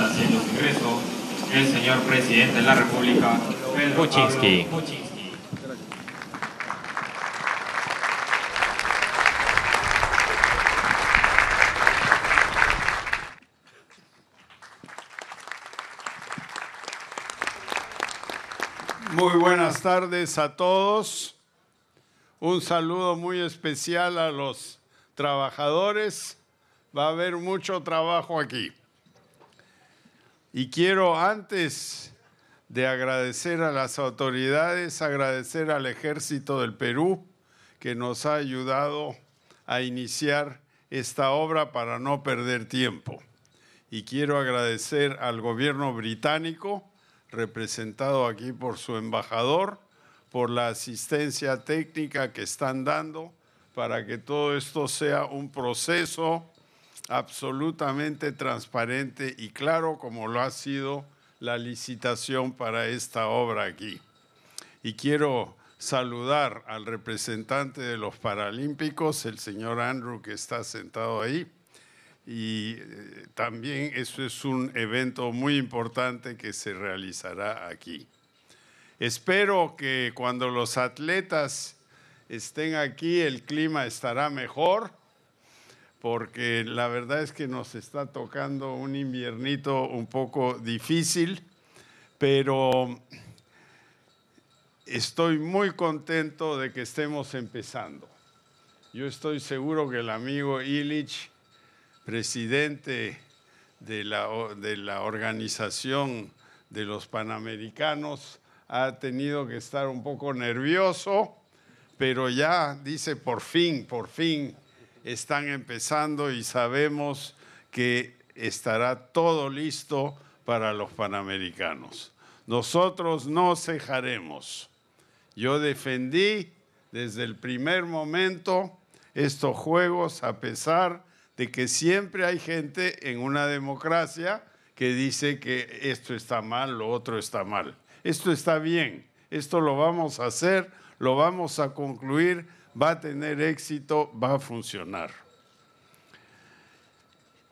Haciendo ingreso el señor presidente de la República, Pedro Muy buenas tardes a todos. Un saludo muy especial a los trabajadores. Va a haber mucho trabajo aquí. Y quiero antes de agradecer a las autoridades, agradecer al ejército del Perú que nos ha ayudado a iniciar esta obra para no perder tiempo. Y quiero agradecer al gobierno británico, representado aquí por su embajador, por la asistencia técnica que están dando para que todo esto sea un proceso absolutamente transparente y claro como lo ha sido la licitación para esta obra aquí. Y quiero saludar al representante de los Paralímpicos, el señor Andrew, que está sentado ahí. Y eh, también eso es un evento muy importante que se realizará aquí. Espero que cuando los atletas estén aquí el clima estará mejor porque la verdad es que nos está tocando un inviernito un poco difícil, pero estoy muy contento de que estemos empezando. Yo estoy seguro que el amigo Illich, presidente de la, de la organización de los Panamericanos, ha tenido que estar un poco nervioso, pero ya dice, por fin, por fin, están empezando y sabemos que estará todo listo para los Panamericanos. Nosotros no cejaremos. Yo defendí desde el primer momento estos juegos a pesar de que siempre hay gente en una democracia que dice que esto está mal, lo otro está mal. Esto está bien, esto lo vamos a hacer, lo vamos a concluir va a tener éxito, va a funcionar.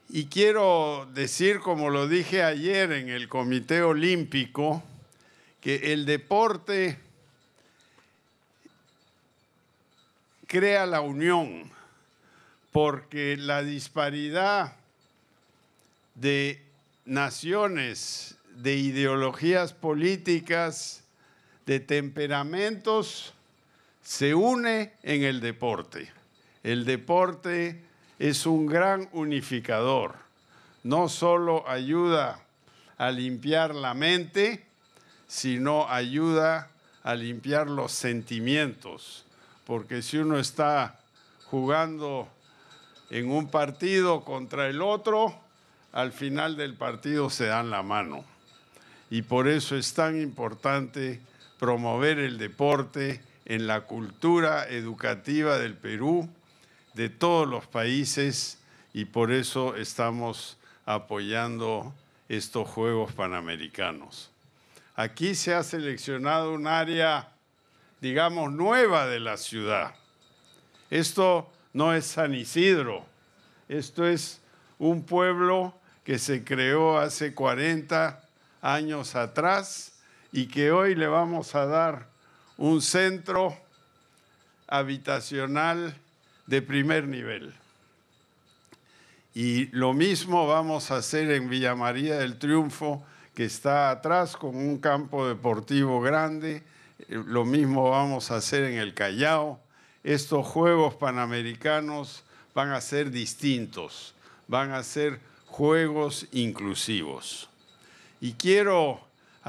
Y quiero decir, como lo dije ayer en el Comité Olímpico, que el deporte crea la unión, porque la disparidad de naciones, de ideologías políticas, de temperamentos, se une en el deporte. El deporte es un gran unificador. No solo ayuda a limpiar la mente, sino ayuda a limpiar los sentimientos. Porque si uno está jugando en un partido contra el otro, al final del partido se dan la mano. Y por eso es tan importante promover el deporte en la cultura educativa del Perú, de todos los países, y por eso estamos apoyando estos Juegos Panamericanos. Aquí se ha seleccionado un área, digamos, nueva de la ciudad. Esto no es San Isidro, esto es un pueblo que se creó hace 40 años atrás y que hoy le vamos a dar un centro habitacional de primer nivel. Y lo mismo vamos a hacer en Villa María del Triunfo, que está atrás con un campo deportivo grande. Lo mismo vamos a hacer en el Callao. Estos Juegos Panamericanos van a ser distintos, van a ser juegos inclusivos. Y quiero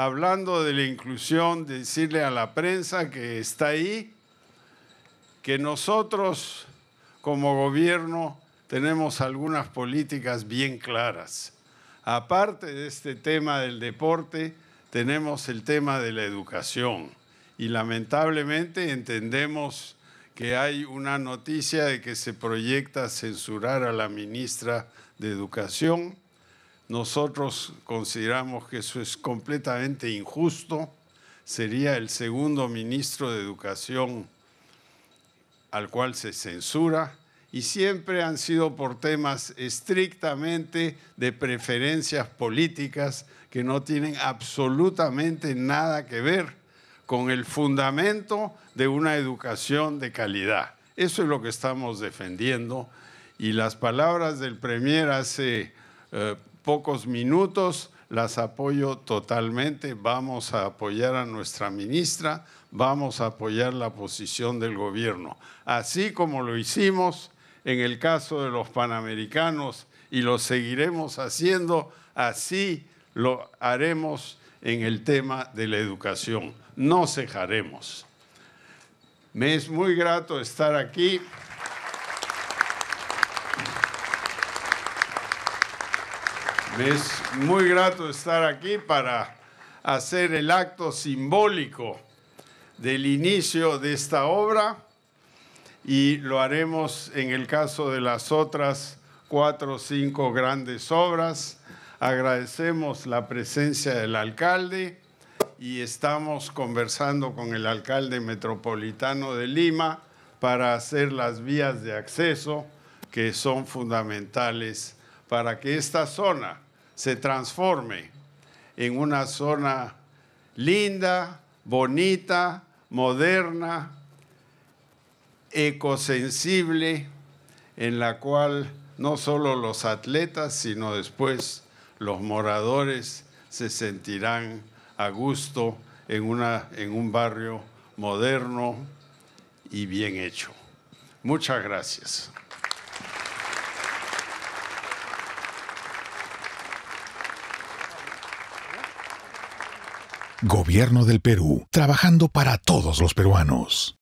hablando de la inclusión, decirle a la prensa que está ahí, que nosotros como gobierno tenemos algunas políticas bien claras. Aparte de este tema del deporte, tenemos el tema de la educación y lamentablemente entendemos que hay una noticia de que se proyecta censurar a la ministra de Educación nosotros consideramos que eso es completamente injusto. Sería el segundo ministro de Educación al cual se censura y siempre han sido por temas estrictamente de preferencias políticas que no tienen absolutamente nada que ver con el fundamento de una educación de calidad. Eso es lo que estamos defendiendo y las palabras del Premier hace eh, pocos minutos. Las apoyo totalmente. Vamos a apoyar a nuestra ministra, vamos a apoyar la posición del gobierno, así como lo hicimos en el caso de los panamericanos y lo seguiremos haciendo, así lo haremos en el tema de la educación. No cejaremos. Me es muy grato estar aquí. Es muy grato estar aquí para hacer el acto simbólico del inicio de esta obra y lo haremos en el caso de las otras cuatro o cinco grandes obras. Agradecemos la presencia del alcalde y estamos conversando con el alcalde metropolitano de Lima para hacer las vías de acceso que son fundamentales para que esta zona se transforme en una zona linda, bonita, moderna, ecosensible, en la cual no solo los atletas, sino después los moradores se sentirán a gusto en, una, en un barrio moderno y bien hecho. Muchas gracias. Gobierno del Perú, trabajando para todos los peruanos.